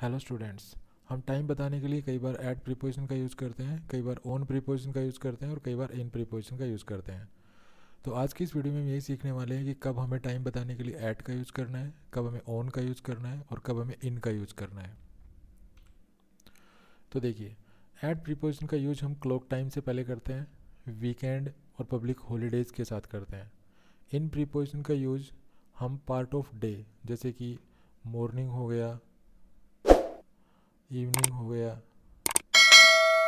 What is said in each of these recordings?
Hello students हम time बताने के लिए कई बार एट प्रीपोजिशन का यूज़ करते हैं कई बार ओन प्रीपोजिशन का यूज़ करते हैं और कई बार इन प्रीपोजिशन का यूज़ करते हैं तो आज की इस वीडियो में हम यही सीखने वाले हैं कि कब हमें टाइम बताने के लिए ऐड का यूज़ करना है कब हमें ओन का यूज़ करना है और कब हमें इन का यूज़ करना है तो देखिए ऐट प्रीपोजिशन का यूज हम क्लॉक टाइम से पहले करते हैं वीकेंड और पब्लिक हॉलीडेज़ के साथ करते हैं इन प्रीपोजिशन का यूज हम पार्ट ऑफ डे जैसे कि मॉर्निंग हो गया इवनिंग हो गया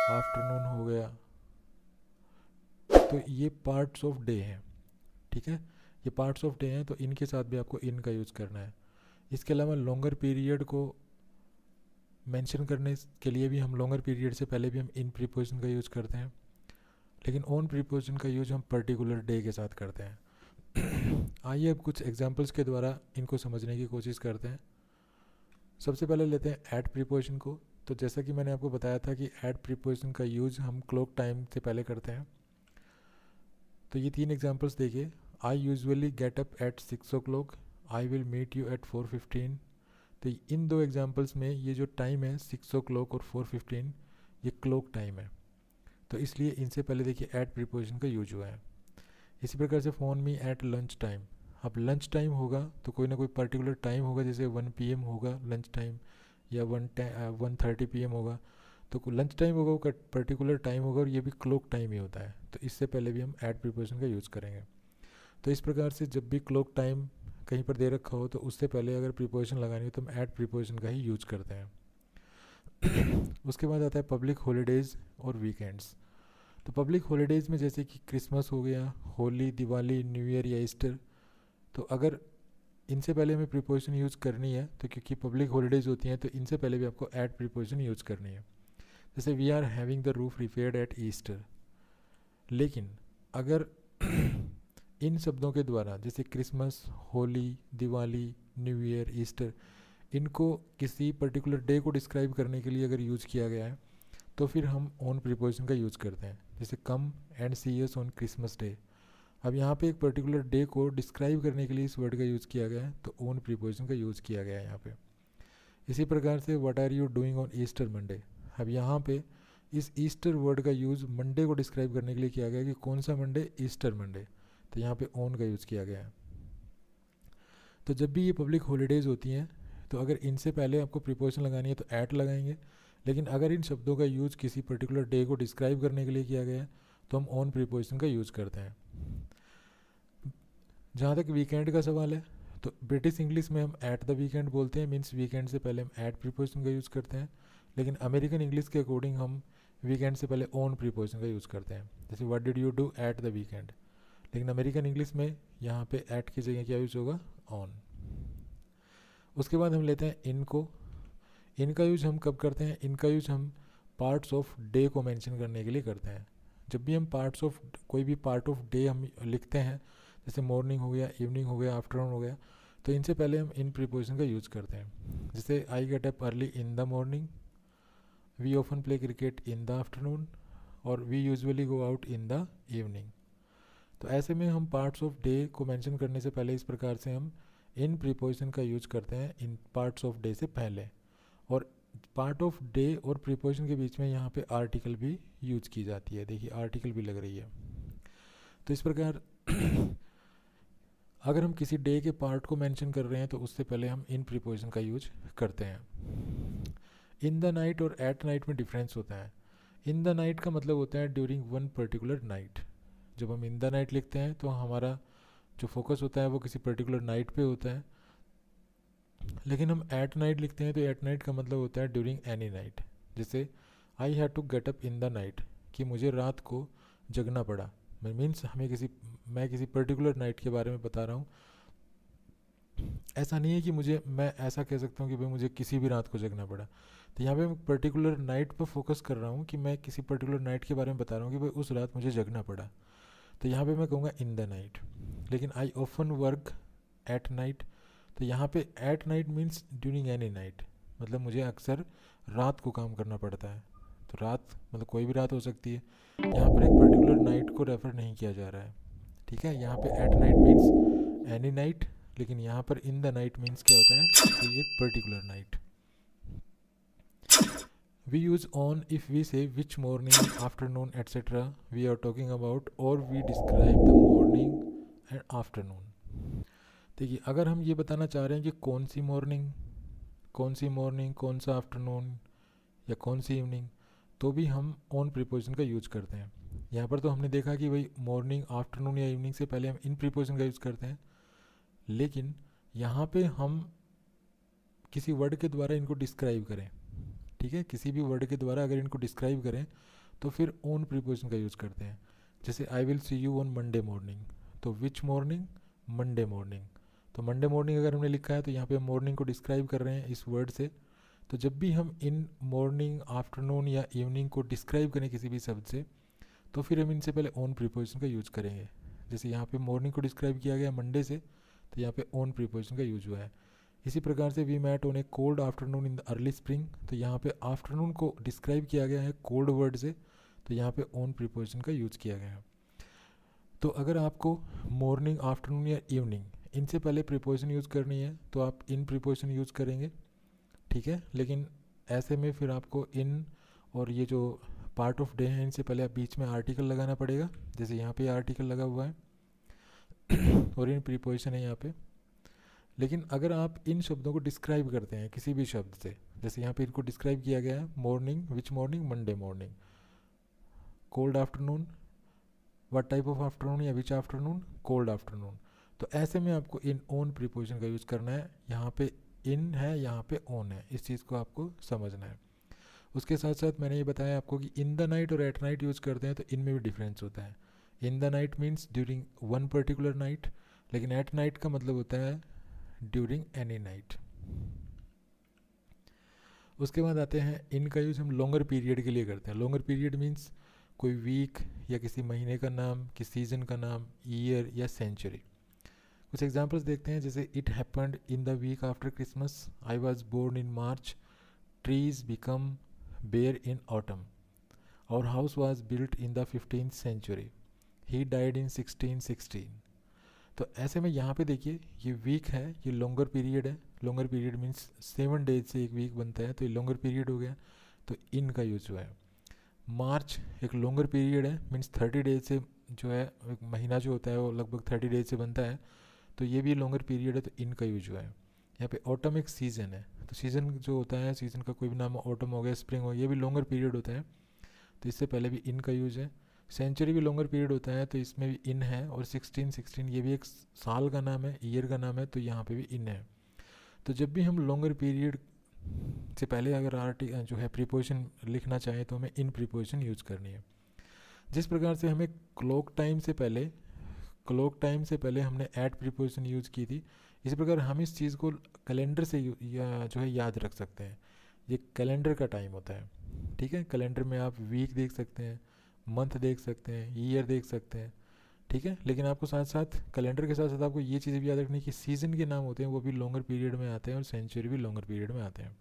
आफ्टरनून हो गया तो ये पार्ट्स ऑफ डे हैं ठीक है ये पार्ट्स ऑफ डे हैं तो इनके साथ भी आपको इन का यूज़ करना है इसके अलावा लॉन्गर पीरियड को मेंशन करने के लिए भी हम लॉन्गर पीरियड से पहले भी हम इन प्रीपोजिशन का यूज़ करते हैं लेकिन ऑन प्रीपोजिशन का यूज़ हम पर्टिकुलर डे के साथ करते हैं आइए अब कुछ एग्जांपल्स के द्वारा इनको समझने की कोशिश करते हैं सबसे पहले लेते हैं ऐड प्रीपोजिशन को तो जैसा कि मैंने आपको बताया था कि ऐड प्रीपोजिशन का यूज हम क्लॉक टाइम से पहले करते हैं तो ये तीन एग्जांपल्स देखिए I usually get up at six o'clock I will meet you at four fifteen तो इन दो एग्जांपल्स में ये जो टाइम है सिक्स ओ क्लॉक और फोर फिफ्टीन ये क्लॉक टाइम है तो इसलिए इनसे पहले देखिए ऐड प्रीपोजिशन का यूज हुआ है इसी प्रकार से phone me at lunch time अब लंच टाइम होगा तो कोई ना कोई पर्टिकुलर टाइम होगा जैसे वन पी होगा लंच टाइम या वन वन थर्टी पी होगा तो लंच टाइम होगा वो पर्टिकुलर टाइम होगा और ये भी क्लॉक टाइम ही होता है तो इससे पहले भी हम ऐड प्रिपोजिशन का यूज़ करेंगे तो इस प्रकार से जब भी क्लॉक टाइम कहीं पर दे रखा हो तो उससे पहले अगर प्रिपोजिशन लगानी हो तो हम ऐड प्रिपोजिशन का ही यूज करते हैं उसके बाद आता है पब्लिक हॉलीडेज़ और वीकेंड्स तो पब्लिक हॉलीडेज़ में जैसे कि क्रिसमस हो गया होली दिवाली न्यू ईयर या ईस्टर तो अगर इनसे पहले हमें प्रिपोजिशन यूज़ करनी है तो क्योंकि पब्लिक हॉलीडेज़ होती हैं तो इनसे पहले भी आपको एट प्रिपोजिशन यूज़ करनी है जैसे we are having the roof repair at Easter लेकिन अगर इन शब्दों के द्वारा जैसे Christmas Holi Diwali New Year Easter इनको किसी पर्टिकुलर डे को डिस्क्राइब करने के लिए अगर यूज़ किया गया है तो फिर हम ऑन प्रिपोजिशन का यूज़ करते हैं जैसे come and see us on Christmas day अब यहाँ पे एक पर्टिकुलर डे को डिस्क्राइब करने के लिए इस वर्ड का यूज़ किया गया है तो ओन प्रीपोजिशन का यूज़ किया गया है यहाँ पे इसी प्रकार से what are you doing on Easter Monday अब यहाँ पे इस ईस्टर वर्ड का यूज़ मंडे को डिस्क्राइब करने के लिए किया गया कि कौन सा मंडे ईस्टर मंडे तो यहाँ पर ओन का यूज़ किया गया है तो जब भी ये पब्लिक हॉलीडेज़ होती हैं तो अगर इनसे पहले आपको प्रिपोजिशन लगानी है तो ऐट लगाएंगे लेकिन अगर इन शब्दों का यूज़ किसी पर्टिकुलर डे को डिस्क्राइब करने के लिए किया गया है तो हम ऑन प्रिपोजिशन का यूज़ करते हैं जहाँ तक वीकेंड का सवाल है तो ब्रिटिश इंग्लिश में हम ऐट द वीकेंड बोलते हैं मीन्स वीकेंड से पहले हम ऐट प्रीपोजिशन का यूज़ करते हैं लेकिन अमेरिकन इंग्लिश के अकॉर्डिंग हम वीकेंड से पहले ओन प्रीपोजिशन का यूज़ करते हैं जैसे what did you do at the weekend लेकिन अमेरिकन इंग्लिश में यहाँ पे ऐट की जगह क्या यूज़ होगा ऑन उसके बाद हम लेते हैं इनको इनका यूज हम कब करते हैं इनका यूज हम पार्ट्स ऑफ डे को मेंशन करने के लिए करते हैं जब भी हम पार्ट्स ऑफ कोई भी पार्ट ऑफ डे हम लिखते हैं जैसे मॉर्निंग हो गया इवनिंग हो गया आफ्टरनून हो गया तो इनसे पहले हम इन प्रिपोजिशन का यूज करते हैं जैसे I get up early in the morning we often play cricket in the afternoon और we usually go out in the evening तो ऐसे में हम पार्ट्स ऑफ डे को मेंशन करने से पहले इस प्रकार से हम इन प्रीपोजिशन का यूज करते हैं इन पार्ट्स ऑफ डे से पहले और पार्ट ऑफ डे और प्रीपोजिशन के बीच में यहाँ पे आर्टिकल भी यूज की जाती है देखिए आर्टिकल भी लग रही है तो इस प्रकार अगर हम किसी डे के पार्ट को मेंशन कर रहे हैं तो उससे पहले हम इन प्रीपोजिशन का यूज करते हैं इन द नाइट और एट नाइट में डिफरेंस होता है इन द नाइट का मतलब होता है ड्यूरिंग वन पर्टिकुलर नाइट जब हम इन द नाइट लिखते हैं तो हमारा जो फोकस होता है वो किसी पर्टिकुलर नाइट पे होता है लेकिन हम एट नाइट लिखते हैं तो एट नाइट का मतलब होता है ड्यूरिंग एनी नाइट जैसे I have to get up in the night कि मुझे रात को जगना पड़ा मीन्स हमें किसी मैं किसी पर्टिकुलर नाइट के बारे में बता रहा हूँ ऐसा नहीं है कि मुझे मैं ऐसा कह सकता हूँ कि भाई मुझे किसी भी रात को जगना पड़ा तो यहाँ पे मैं पर्टिकुलर नाइट पर फोकस कर रहा हूँ कि मैं किसी पर्टिकुलर नाइट के बारे में बता रहा हूँ कि भाई उस रात मुझे जगना पड़ा तो यहाँ पे मैं कहूँगा इन द नाइट लेकिन I often work at night तो यहाँ पे at night means during any night मतलब मुझे अक्सर रात को काम करना पड़ता है तो रात मतलब कोई भी रात हो सकती है यहाँ पर एक पर्टिकुलर नाइट को रेफर नहीं किया जा रहा है ठीक है यहाँ पे at night means any night लेकिन यहाँ पर इन द नाइट मीन्स क्या होता है तो ये particular night we use on if we say which morning afternoon etc we are talking about or we describe the morning and afternoon देखिए अगर हम ये बताना चाह रहे हैं कि कौन सी मॉर्निंग कौन सी मॉर्निंग कौन सा आफ्टरनून या कौन सी इवनिंग तो भी हम ऑन प्रिपोजिशन का यूज करते हैं यहाँ पर तो हमने देखा कि भाई मॉर्निंग आफ्टरनून या इवनिंग से पहले हम इन प्रिपोजिशन का यूज़ करते हैं लेकिन यहाँ पे हम किसी वर्ड के द्वारा इनको डिस्क्राइब करें ठीक है किसी भी वर्ड के द्वारा अगर इनको डिस्क्राइब करें तो फिर ओन प्रिपोजिशन का यूज़ करते हैं जैसे I will see you on Monday morning तो विच मॉर्निंग मंडे मॉर्निंग तो मंडे मॉर्निंग अगर हमने लिखा है तो यहाँ पे मॉर्निंग को डिस्क्राइब कर रहे हैं इस वर्ड से तो जब भी हम इन मॉर्निंग आफ्टरनून या इवनिंग को डिस्क्राइब करें किसी भी शब्द से तो फिर हम इनसे पहले ऑन प्रीपोजिशन का यूज करेंगे जैसे यहाँ पे मॉर्निंग को डिस्क्राइब किया गया मंडे से तो यहाँ पे ओन प्रीपोजिशन का यूज हुआ है इसी प्रकार से we met on a cold afternoon in the early spring तो यहाँ पे आफ्टरनून को डिस्क्राइब किया गया है कोल्ड वर्ड से तो यहाँ पे ओन प्रीपोजिशन का यूज किया गया है तो अगर आपको मॉर्निंग आफ्टरनून या इवनिंग इनसे पहले प्रिपोजिशन यूज़ करनी है तो आप इन प्रिपोजिशन यूज़ करेंगे ठीक है लेकिन ऐसे में फिर आपको इन और ये जो पार्ट ऑफ डे है इनसे पहले आप बीच में आर्टिकल लगाना पड़ेगा जैसे यहाँ पे आर्टिकल लगा हुआ है और इन प्रीपोजिशन है यहाँ पे लेकिन अगर आप इन शब्दों को डिस्क्राइब करते हैं किसी भी शब्द से जैसे यहाँ पे इनको डिस्क्राइब किया गया है morning which morning Monday morning cold afternoon what type of afternoon या विच आफ्टरनून कोल्ड आफ्टरनून तो ऐसे में आपको इन ओन प्रीपोजिशन का यूज़ करना है यहाँ पे इन है यहाँ पे ऑन है इस चीज़ को आपको समझना है उसके साथ साथ मैंने ये बताया आपको कि इन द नाइट और एट नाइट यूज़ करते हैं तो इनमें भी डिफरेंस होता है in the night means during one particular night लेकिन एट नाइट का मतलब होता है ड्यूरिंग एनी नाइट उसके बाद आते हैं इनका यूज़ हम लॉन्गर पीरियड के लिए करते हैं लॉन्गर पीरियड मीन्स कोई वीक या किसी महीने का नाम किसी सीज़न का नाम ईयर या सेंचुरी कुछ एग्जाम्पल्स देखते हैं जैसे it happened in the week after Christmas I was born in March trees become bare in autumn और house was built in the fifteen century he died in sixteen sixteen तो ऐसे में यहाँ पे देखिए ये वीक है ये लॉन्गर पीरियड है longer period means seven days से एक वीक बनता है तो ये लॉन्गर पीरियड हो गया तो इन का यूज हुआ है मार्च एक लॉन्गर पीरियड है मीन्स थर्टी डेज से जो है महीना जो होता है वो लगभग थर्टी डेज से बनता है तो ये भी लॉन्गर पीरियड है तो इनका यूज हुआ है यहाँ पे ऑटम एक सीज़न है तो सीज़न जो होता है सीज़न का कोई भी नाम ऑटम हो गया स्प्रिंग हो गया ये भी लॉन्गर पीरियड होता है तो इससे पहले भी इन का यूज है सेंचुरी भी लॉन्गर पीरियड होता है तो इसमें भी इन है और सिक्सटीन सिक्सटीन ये भी एक साल का नाम है ईयर का नाम है तो यहाँ पे भी इन है तो जब भी हम लॉन्गर पीरियड से पहले अगर आर्टिक जो है प्रिपोजिशन लिखना चाहें तो हमें इन प्रिपोजिशन यूज़ करनी है जिस प्रकार से हमें क्लॉक टाइम से पहले क्लॉक टाइम से पहले हमने एट प्रिपोजिशन यूज़ की थी इसी प्रकार हम इस चीज़ को कैलेंडर से या जो है याद रख सकते हैं ये कैलेंडर का टाइम होता है ठीक है कैलेंडर में आप वीक देख सकते हैं मंथ देख सकते हैं ईयर देख सकते हैं ठीक है लेकिन आपको साथ साथ कैलेंडर के साथ साथ आपको ये चीज़ें भी याद रखनी है कि सीज़न के नाम होते हैं वो भी लॉन्गर पीरियड में आते हैं और सेंचुरी भी लॉन्गर पीरियड में आते हैं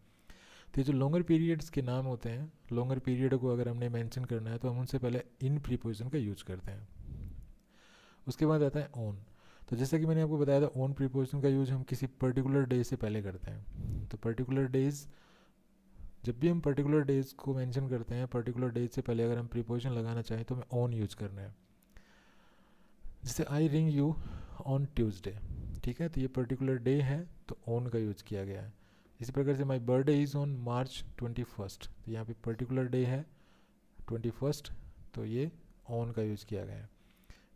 तो ये जो लॉन्गर पीरियड्स के नाम होते हैं लॉन्गर पीरियड को अगर हमने मैंशन करना है तो हम उनसे पहले इन प्रिपोजिशन का यूज़ करते हैं उसके बाद आता है ऑन तो जैसा कि मैंने आपको बताया था ऑन प्रीपोजिशन का यूज हम किसी पर्टिकुलर डे से पहले करते हैं तो पर्टिकुलर डेज़ जब भी हम पर्टिकुलर डेज को मेंशन करते हैं पर्टिकुलर डेज से पहले अगर हम प्रीपोजिशन लगाना चाहें तो हमें ऑन यूज करना है जैसे I ring you on Tuesday ठीक है तो ये पर्टिकुलर डे है तो ऑन का यूज किया गया है इसी प्रकार से my birthday is on March twenty first तो यहाँ पे पर्टिकुलर डे है ट्वेंटी फर्स्ट तो ये ऑन का यूज किया गया है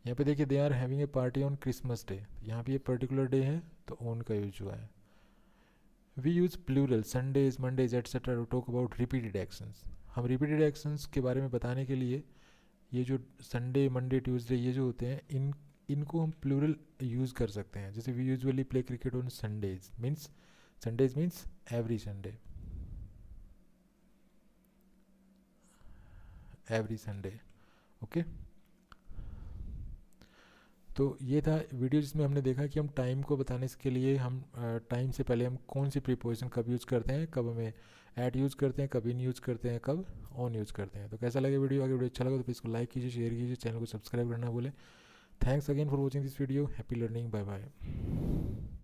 यहाँ पे देखिए they are having a party on Christmas day यहाँ पे ये पर्टिकुलर डे है तो ओन का यूज हुआ है we use plural Sundays Mondays etcetera to talk about repeated actions हम रिपीटेड एक्शंस के बारे में बताने के लिए ये जो संडे मंडे ट्यूजडे ये जो होते हैं इन इनको हम प्लूरल यूज़ कर सकते हैं जैसे we usually play cricket on Sundays means Sundays means every Sunday every Sunday okay okay? तो ये था वीडियो जिसमें हमने देखा कि हम टाइम को बताने के लिए हम टाइम से पहले हम कौन सी प्रीपोजिशन कब यूज़ करते हैं कब हमें ऐड यूज़ करते हैं कब इन यूज़ करते हैं कब ऑन यूज़ करते हैं तो कैसा लगे वीडियो अगर वीडियो अच्छा लगा तो प्लीज़ को लाइक कीजिए शेयर कीजिए चैनल को सब्सक्राइब करना बोले thanks again for watching this video happy learning bye bye